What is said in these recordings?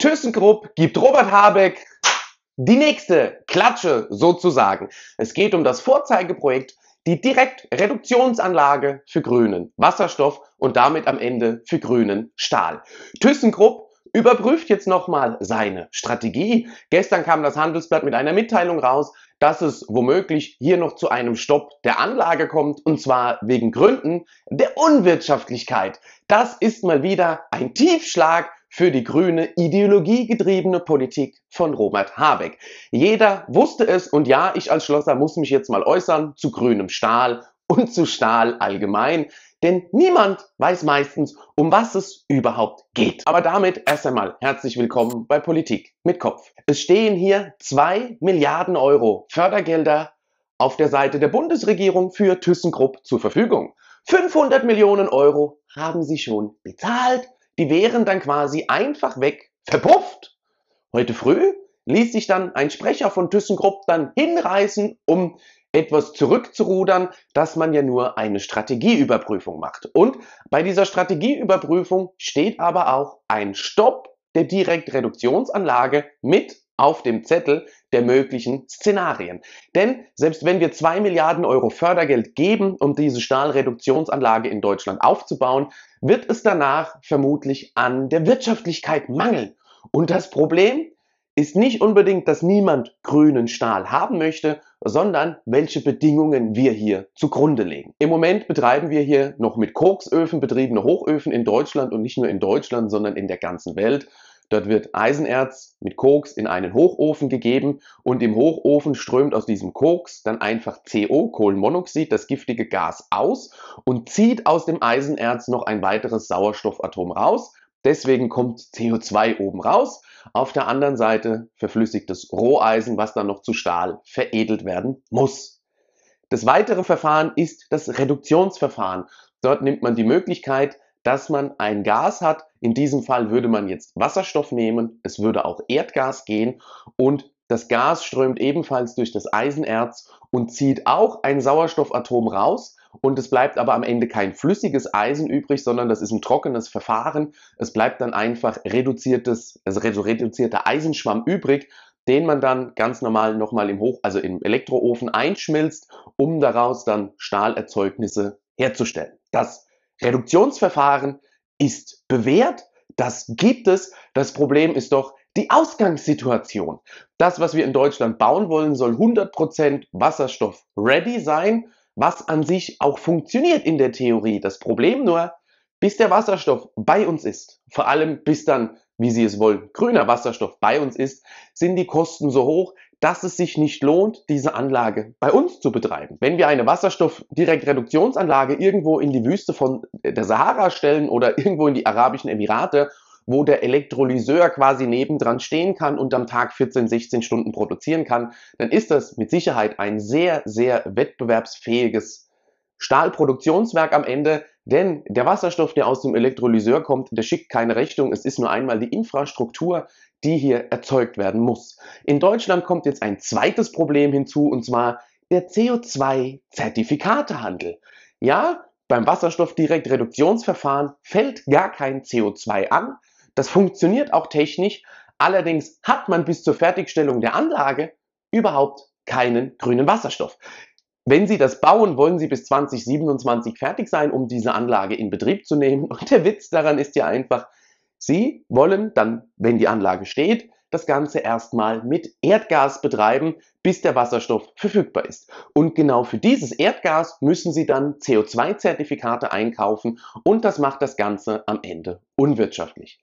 ThyssenKrupp gibt Robert Habeck die nächste Klatsche sozusagen. Es geht um das Vorzeigeprojekt die Direktreduktionsanlage für grünen Wasserstoff und damit am Ende für grünen Stahl. ThyssenKrupp überprüft jetzt nochmal seine Strategie. Gestern kam das Handelsblatt mit einer Mitteilung raus, dass es womöglich hier noch zu einem Stopp der Anlage kommt und zwar wegen Gründen der Unwirtschaftlichkeit. Das ist mal wieder ein Tiefschlag für die grüne, ideologiegetriebene Politik von Robert Habeck. Jeder wusste es und ja, ich als Schlosser muss mich jetzt mal äußern zu grünem Stahl und zu Stahl allgemein, denn niemand weiß meistens, um was es überhaupt geht. Aber damit erst einmal herzlich willkommen bei Politik mit Kopf. Es stehen hier zwei Milliarden Euro Fördergelder auf der Seite der Bundesregierung für ThyssenKrupp zur Verfügung. 500 Millionen Euro haben sie schon bezahlt die wären dann quasi einfach weg verpufft. Heute früh ließ sich dann ein Sprecher von ThyssenKrupp dann hinreißen, um etwas zurückzurudern, dass man ja nur eine Strategieüberprüfung macht. Und bei dieser Strategieüberprüfung steht aber auch ein Stopp der Direktreduktionsanlage mit auf dem Zettel der möglichen Szenarien. Denn selbst wenn wir 2 Milliarden Euro Fördergeld geben, um diese Stahlreduktionsanlage in Deutschland aufzubauen, wird es danach vermutlich an der Wirtschaftlichkeit mangeln. Und das Problem ist nicht unbedingt, dass niemand grünen Stahl haben möchte, sondern welche Bedingungen wir hier zugrunde legen. Im Moment betreiben wir hier noch mit Koksöfen betriebene Hochöfen in Deutschland und nicht nur in Deutschland, sondern in der ganzen Welt. Dort wird Eisenerz mit Koks in einen Hochofen gegeben und im Hochofen strömt aus diesem Koks dann einfach CO, Kohlenmonoxid, das giftige Gas aus und zieht aus dem Eisenerz noch ein weiteres Sauerstoffatom raus. Deswegen kommt CO2 oben raus. Auf der anderen Seite verflüssigtes Roheisen, was dann noch zu Stahl veredelt werden muss. Das weitere Verfahren ist das Reduktionsverfahren. Dort nimmt man die Möglichkeit, dass man ein Gas hat. In diesem Fall würde man jetzt Wasserstoff nehmen, es würde auch Erdgas gehen und das Gas strömt ebenfalls durch das Eisenerz und zieht auch ein Sauerstoffatom raus. Und es bleibt aber am Ende kein flüssiges Eisen übrig, sondern das ist ein trockenes Verfahren. Es bleibt dann einfach reduziertes, also reduzierter Eisenschwamm übrig, den man dann ganz normal nochmal im Hoch, also im Elektroofen einschmilzt, um daraus dann Stahlerzeugnisse herzustellen. Das Reduktionsverfahren ist bewährt, das gibt es. Das Problem ist doch die Ausgangssituation. Das, was wir in Deutschland bauen wollen, soll 100% Wasserstoff ready sein, was an sich auch funktioniert in der Theorie. Das Problem nur, bis der Wasserstoff bei uns ist, vor allem bis dann wie Sie es wollen, grüner Wasserstoff bei uns ist, sind die Kosten so hoch, dass es sich nicht lohnt, diese Anlage bei uns zu betreiben. Wenn wir eine Wasserstoffdirektreduktionsanlage irgendwo in die Wüste von äh, der Sahara stellen oder irgendwo in die Arabischen Emirate, wo der Elektrolyseur quasi nebendran stehen kann und am Tag 14, 16 Stunden produzieren kann, dann ist das mit Sicherheit ein sehr, sehr wettbewerbsfähiges Stahlproduktionswerk am Ende, denn der Wasserstoff, der aus dem Elektrolyseur kommt, der schickt keine Rechnung. Es ist nur einmal die Infrastruktur, die hier erzeugt werden muss. In Deutschland kommt jetzt ein zweites Problem hinzu, und zwar der CO2-Zertifikatehandel. Ja, beim Wasserstoffdirektreduktionsverfahren fällt gar kein CO2 an. Das funktioniert auch technisch. Allerdings hat man bis zur Fertigstellung der Anlage überhaupt keinen grünen Wasserstoff. Wenn Sie das bauen, wollen Sie bis 2027 fertig sein, um diese Anlage in Betrieb zu nehmen. Und der Witz daran ist ja einfach, Sie wollen dann, wenn die Anlage steht, das Ganze erstmal mit Erdgas betreiben, bis der Wasserstoff verfügbar ist. Und genau für dieses Erdgas müssen Sie dann CO2-Zertifikate einkaufen und das macht das Ganze am Ende unwirtschaftlich.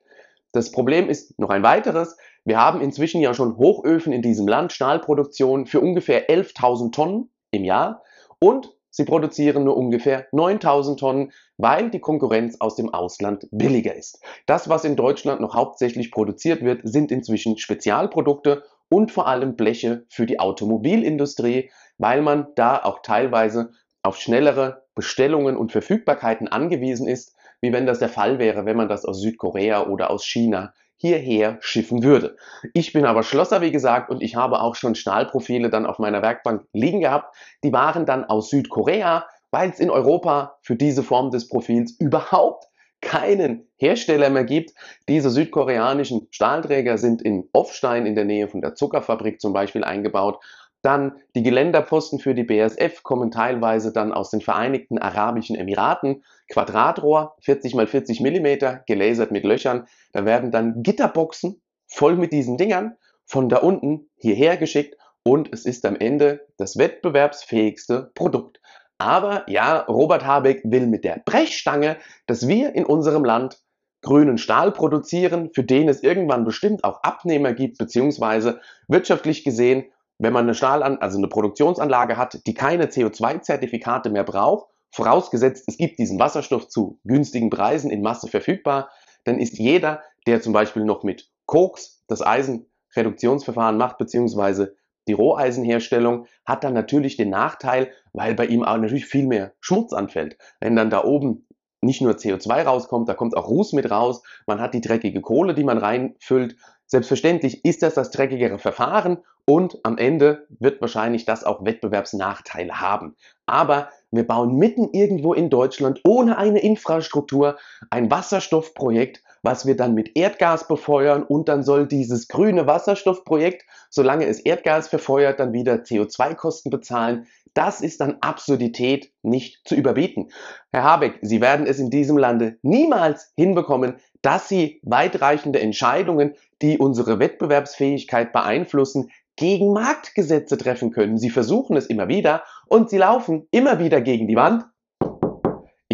Das Problem ist noch ein weiteres. Wir haben inzwischen ja schon Hochöfen in diesem Land, Stahlproduktion für ungefähr 11.000 Tonnen im Jahr und sie produzieren nur ungefähr 9000 Tonnen, weil die Konkurrenz aus dem Ausland billiger ist. Das, was in Deutschland noch hauptsächlich produziert wird, sind inzwischen Spezialprodukte und vor allem Bleche für die Automobilindustrie, weil man da auch teilweise auf schnellere Bestellungen und Verfügbarkeiten angewiesen ist, wie wenn das der Fall wäre, wenn man das aus Südkorea oder aus China hierher schiffen würde. Ich bin aber Schlosser, wie gesagt, und ich habe auch schon Stahlprofile dann auf meiner Werkbank liegen gehabt. Die waren dann aus Südkorea, weil es in Europa für diese Form des Profils überhaupt keinen Hersteller mehr gibt. Diese südkoreanischen Stahlträger sind in Offstein in der Nähe von der Zuckerfabrik zum Beispiel eingebaut dann die Geländerposten für die BSF kommen teilweise dann aus den Vereinigten Arabischen Emiraten. Quadratrohr, 40 x 40 mm, gelasert mit Löchern. Da werden dann Gitterboxen voll mit diesen Dingern von da unten hierher geschickt und es ist am Ende das wettbewerbsfähigste Produkt. Aber ja, Robert Habeck will mit der Brechstange, dass wir in unserem Land grünen Stahl produzieren, für den es irgendwann bestimmt auch Abnehmer gibt, beziehungsweise wirtschaftlich gesehen wenn man eine Stahlan also eine Produktionsanlage hat, die keine CO2-Zertifikate mehr braucht, vorausgesetzt es gibt diesen Wasserstoff zu günstigen Preisen in Masse verfügbar, dann ist jeder, der zum Beispiel noch mit Koks das Eisenreduktionsverfahren macht, beziehungsweise die Roheisenherstellung, hat dann natürlich den Nachteil, weil bei ihm auch natürlich viel mehr Schmutz anfällt. Wenn dann da oben nicht nur CO2 rauskommt, da kommt auch Ruß mit raus, man hat die dreckige Kohle, die man reinfüllt, Selbstverständlich ist das das dreckigere Verfahren und am Ende wird wahrscheinlich das auch Wettbewerbsnachteile haben. Aber wir bauen mitten irgendwo in Deutschland ohne eine Infrastruktur ein Wasserstoffprojekt was wir dann mit Erdgas befeuern und dann soll dieses grüne Wasserstoffprojekt, solange es Erdgas verfeuert, dann wieder CO2-Kosten bezahlen. Das ist dann Absurdität nicht zu überbieten. Herr Habeck, Sie werden es in diesem Lande niemals hinbekommen, dass Sie weitreichende Entscheidungen, die unsere Wettbewerbsfähigkeit beeinflussen, gegen Marktgesetze treffen können. Sie versuchen es immer wieder und Sie laufen immer wieder gegen die Wand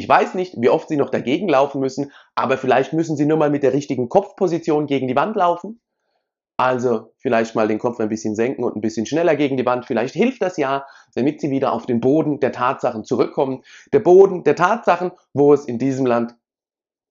ich weiß nicht, wie oft sie noch dagegen laufen müssen, aber vielleicht müssen sie nur mal mit der richtigen Kopfposition gegen die Wand laufen. Also vielleicht mal den Kopf ein bisschen senken und ein bisschen schneller gegen die Wand. Vielleicht hilft das ja, damit sie wieder auf den Boden der Tatsachen zurückkommen. Der Boden der Tatsachen, wo es in diesem Land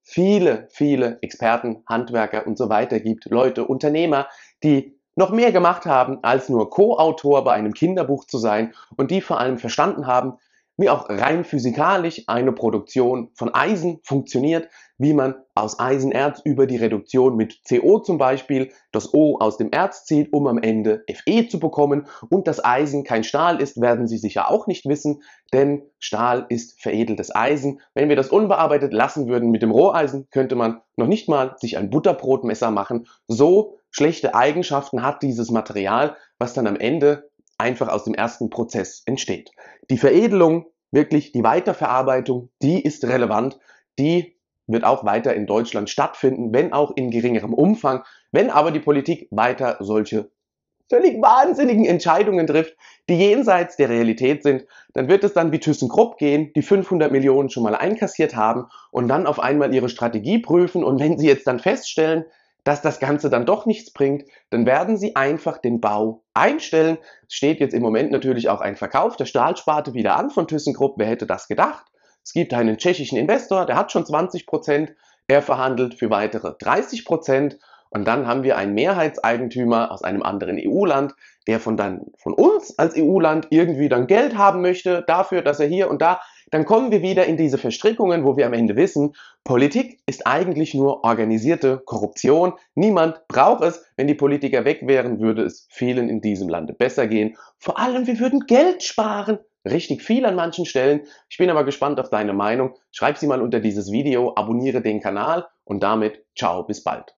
viele, viele Experten, Handwerker und so weiter gibt. Leute, Unternehmer, die noch mehr gemacht haben, als nur Co-Autor bei einem Kinderbuch zu sein und die vor allem verstanden haben, wie auch rein physikalisch eine Produktion von Eisen funktioniert, wie man aus Eisenerz über die Reduktion mit CO zum Beispiel das O aus dem Erz zieht, um am Ende Fe zu bekommen. Und dass Eisen kein Stahl ist, werden Sie sicher auch nicht wissen, denn Stahl ist veredeltes Eisen. Wenn wir das unbearbeitet lassen würden mit dem Roheisen, könnte man noch nicht mal sich ein Butterbrotmesser machen. So schlechte Eigenschaften hat dieses Material, was dann am Ende einfach aus dem ersten Prozess entsteht. Die Veredelung, wirklich die Weiterverarbeitung, die ist relevant, die wird auch weiter in Deutschland stattfinden, wenn auch in geringerem Umfang, wenn aber die Politik weiter solche völlig wahnsinnigen Entscheidungen trifft, die jenseits der Realität sind, dann wird es dann wie ThyssenKrupp gehen, die 500 Millionen schon mal einkassiert haben und dann auf einmal ihre Strategie prüfen und wenn sie jetzt dann feststellen, dass das Ganze dann doch nichts bringt, dann werden sie einfach den Bau einstellen. Es steht jetzt im Moment natürlich auch ein Verkauf der Stahlsparte wieder an von ThyssenKrupp. Wer hätte das gedacht? Es gibt einen tschechischen Investor, der hat schon 20 Prozent. Er verhandelt für weitere 30 Prozent. Und dann haben wir einen Mehrheitseigentümer aus einem anderen EU-Land, der von, dann, von uns als EU-Land irgendwie dann Geld haben möchte dafür, dass er hier und da dann kommen wir wieder in diese Verstrickungen, wo wir am Ende wissen, Politik ist eigentlich nur organisierte Korruption. Niemand braucht es. Wenn die Politiker weg wären, würde es vielen in diesem Lande besser gehen. Vor allem, wir würden Geld sparen. Richtig viel an manchen Stellen. Ich bin aber gespannt auf deine Meinung. Schreib sie mal unter dieses Video, abonniere den Kanal und damit ciao, bis bald.